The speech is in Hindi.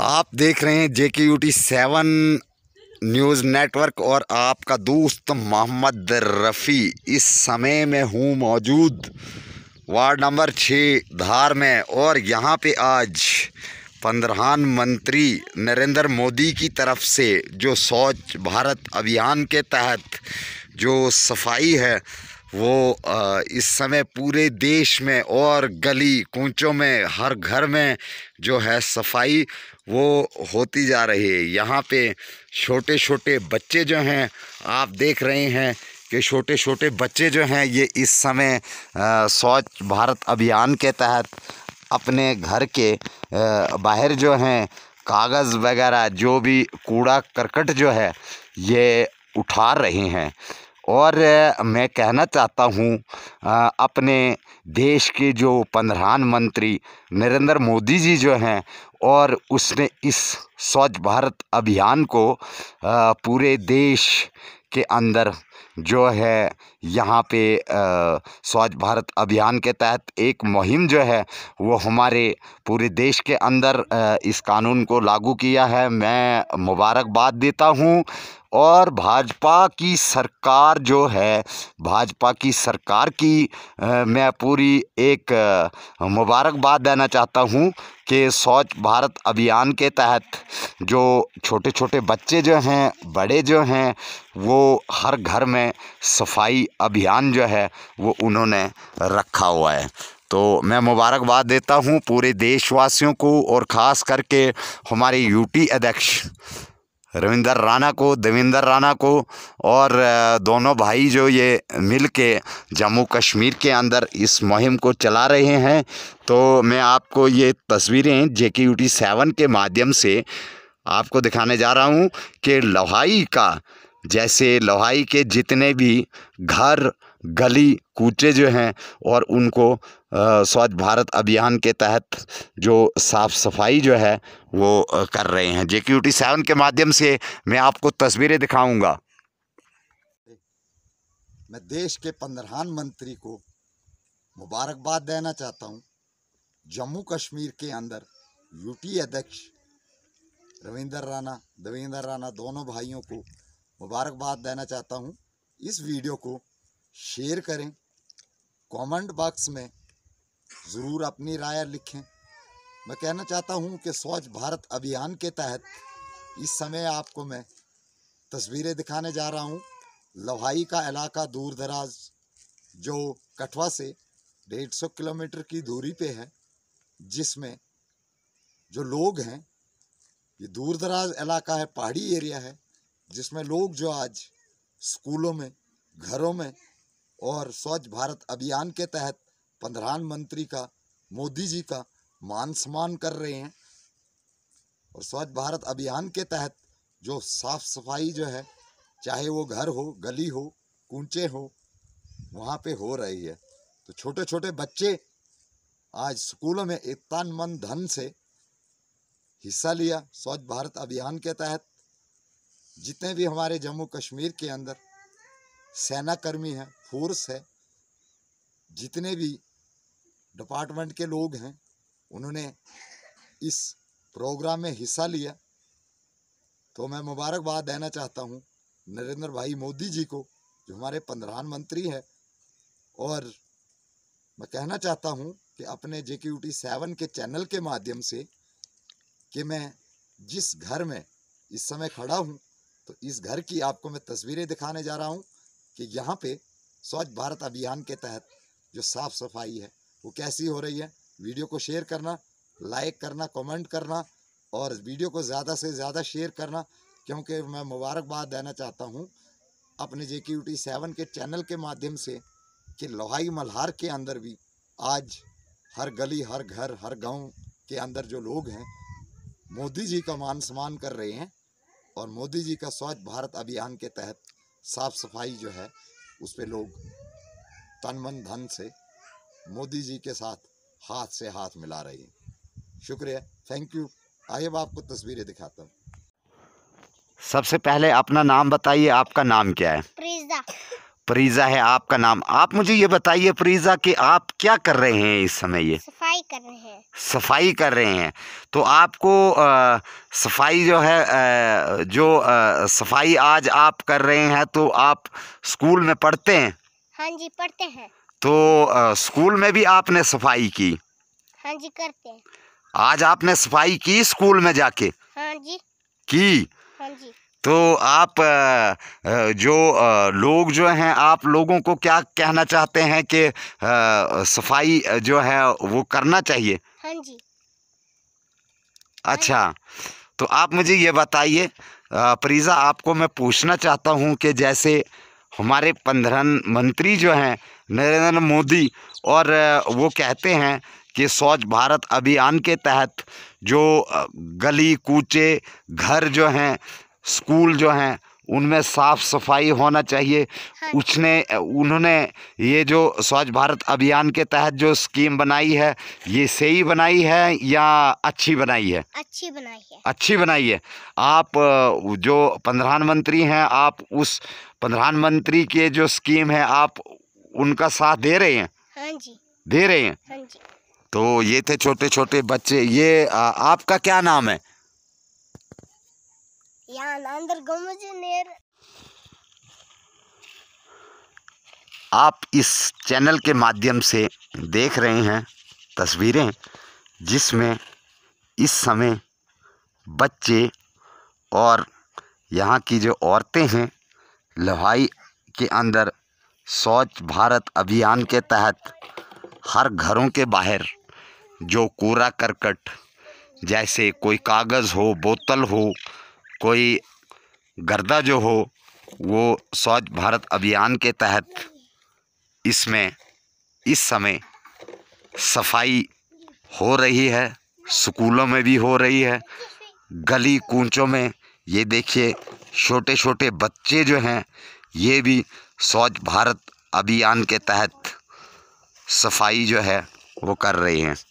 आप देख रहे हैं J K U T seven news network और आपका दोस्त मोहम्मद रफ़ी इस समय में हूँ मौजूद वार्ड नंबर छः धार में और यहाँ पे आज मंत्री नरेंद्र मोदी की तरफ से जो स्वच्छ भारत अभियान के तहत जो सफाई है वो इस समय पूरे देश में और गली कूचों में हर घर में जो है सफाई वो होती जा रही है यहाँ पे छोटे छोटे बच्चे जो हैं आप देख रहे हैं कि छोटे छोटे बच्चे जो हैं ये इस समय स्वच्छ भारत अभियान के तहत अपने घर के बाहर जो हैं कागज़ वगैरह जो भी कूड़ा करकट जो है ये उठा रहे हैं और मैं कहना चाहता हूँ अपने देश के जो प्रधानमंत्री नरेंद्र मोदी जी जो हैं और उसने इस स्वच्छ भारत अभियान को पूरे देश के अंदर जो है यहाँ पे स्वच्छ भारत अभियान के तहत एक मुहिम जो है वो हमारे पूरे देश के अंदर आ, इस कानून को लागू किया है मैं मुबारकबाद देता हूँ और भाजपा की सरकार जो है भाजपा की सरकार की आ, मैं पूरी एक मुबारकबाद देना चाहता हूँ कि स्वच्छ भारत अभियान के तहत जो छोटे छोटे बच्चे जो हैं बड़े जो हैं वो हर घर में सफाई अभियान जो है वो उन्होंने रखा हुआ है तो मैं मुबारकबाद देता हूँ पूरे देशवासियों को और ख़ास करके हमारे यूटी अध्यक्ष रविंदर राणा को देवेंद्र राणा को और दोनों भाई जो ये मिल के जम्मू कश्मीर के अंदर इस मुहिम को चला रहे हैं तो मैं आपको ये तस्वीरें जे के यू टी सेवन के माध्यम से आपको दिखाने जा रहा हूँ कि लोहाई का जैसे लोहाई के जितने भी घर गली कूचे जो हैं और उनको स्वच्छ भारत अभियान के तहत जो साफ़ सफाई जो है वो कर रहे हैं जे क्यू टी सेवन के माध्यम से मैं आपको तस्वीरें दिखाऊंगा मैं देश के प्रधान मंत्री को मुबारकबाद देना चाहता हूं जम्मू कश्मीर के अंदर यूपी अध्यक्ष रविंदर राणा देवेंद्र राणा दोनों भाइयों को मुबारकबाद देना चाहता हूं इस वीडियो को शेयर करें कमेंट बॉक्स में ज़रूर अपनी राय लिखें मैं कहना चाहता हूँ कि स्वच्छ भारत अभियान के तहत इस समय आपको मैं तस्वीरें दिखाने जा रहा हूँ लवाई का इलाका दूर दराज जो कठवा से डेढ़ सौ किलोमीटर की दूरी पे है जिसमें जो लोग हैं ये दूर दराज इलाका है पहाड़ी एरिया है जिसमें लोग जो आज स्कूलों में घरों में और स्वच्छ भारत अभियान के तहत प्रधानमंत्री का मोदी जी का मान सम्मान कर रहे हैं और स्वच्छ भारत अभियान के तहत जो साफ सफाई जो है चाहे वो घर हो गली हो कूचे हो वहाँ पे हो रही है तो छोटे छोटे बच्चे आज स्कूलों में एक तन मन धन से हिस्सा लिया स्वच्छ भारत अभियान के तहत जितने भी हमारे जम्मू कश्मीर के अंदर सेना कर्मी हैं फोर्स है जितने भी डिपार्टमेंट के लोग हैं उन्होंने इस प्रोग्राम में हिस्सा लिया तो मैं मुबारकबाद देना चाहता हूँ नरेंद्र भाई मोदी जी को जो हमारे प्रधानमंत्री है और मैं कहना चाहता हूँ कि अपने जे के टी सेवन के चैनल के माध्यम से कि मैं जिस घर में इस समय खड़ा हूँ तो इस घर की आपको मैं तस्वीरें दिखाने जा रहा हूँ कि यहाँ पे स्वच्छ भारत अभियान के तहत जो साफ़ सफाई है वो कैसी हो रही है वीडियो को शेयर करना लाइक करना कमेंट करना और वीडियो को ज़्यादा से ज़्यादा शेयर करना क्योंकि मैं मुबारकबाद देना चाहता हूँ अपने जे क्यू टी सेवन के चैनल के माध्यम से कि लोहाई मल्हार के अंदर भी आज हर गली हर घर हर गांव के अंदर जो लोग हैं मोदी जी का मान सम्मान कर रहे हैं और मोदी जी का स्वच्छ भारत अभियान के तहत साफ सफाई जो है उस पर लोग तन मन धन से मोदी जी के साथ हाथ से हाथ मिला रही हैं शुक्रिया थैंक यू आइए अब आपको तस्वीरें दिखाता हूँ सबसे पहले अपना नाम बताइए आपका नाम क्या है प्रीजा प्रीजा है आपका नाम आप मुझे ये बताइए प्रीजा कि आप क्या कर रहे हैं इस समय ये सफाई कर रहे हैं सफाई कर रहे हैं तो आपको आ, सफाई जो है आ, जो आ, सफाई आज आप कर रहे हैं तो आप स्कूल में पढ़ते हैं हाँ जी पढ़ते हैं तो आ, स्कूल में भी आपने सफाई की हाँ जी करते हैं आज आपने सफाई की स्कूल में जाके हाँ जी की हाँ जी तो आप जो लोग जो हैं आप लोगों को क्या कहना चाहते हैं कि सफाई जो है वो करना चाहिए हाँ जी अच्छा तो आप मुझे ये बताइए परीजा आपको मैं पूछना चाहता हूँ कि जैसे हमारे पंद्रह मंत्री जो हैं नरेंद्र मोदी और वो कहते हैं कि स्वच्छ भारत अभियान के तहत जो गली कूचे घर जो हैं स्कूल जो हैं उनमें साफ सफाई होना चाहिए हाँ उसने उन्होंने ये जो स्वच्छ भारत अभियान के तहत जो स्कीम बनाई है ये सही बनाई है या अच्छी बनाई है अच्छी बनाई है अच्छी बनाई है आप जो प्रधानमंत्री हैं आप उस प्रधानमंत्री के जो स्कीम है आप उनका साथ दे रहे हैं हाँ जी दे रहे हैं हाँ जी तो ये थे छोटे छोटे बच्चे ये आ, आपका क्या नाम है अंदर आप इस चैनल के माध्यम से देख रहे हैं तस्वीरें जिसमें इस समय बच्चे और यहाँ की जो औरतें हैं लोहाई के अंदर स्वच्छ भारत अभियान के तहत हर घरों के बाहर जो कूड़ा करकट जैसे कोई कागज़ हो बोतल हो कोई गर्दा जो हो वो स्वच्छ भारत अभियान के तहत इसमें इस समय सफाई हो रही है स्कूलों में भी हो रही है गली कूचों में ये देखिए छोटे छोटे बच्चे जो हैं ये भी स्वच्छ भारत अभियान के तहत सफाई जो है वो कर रहे हैं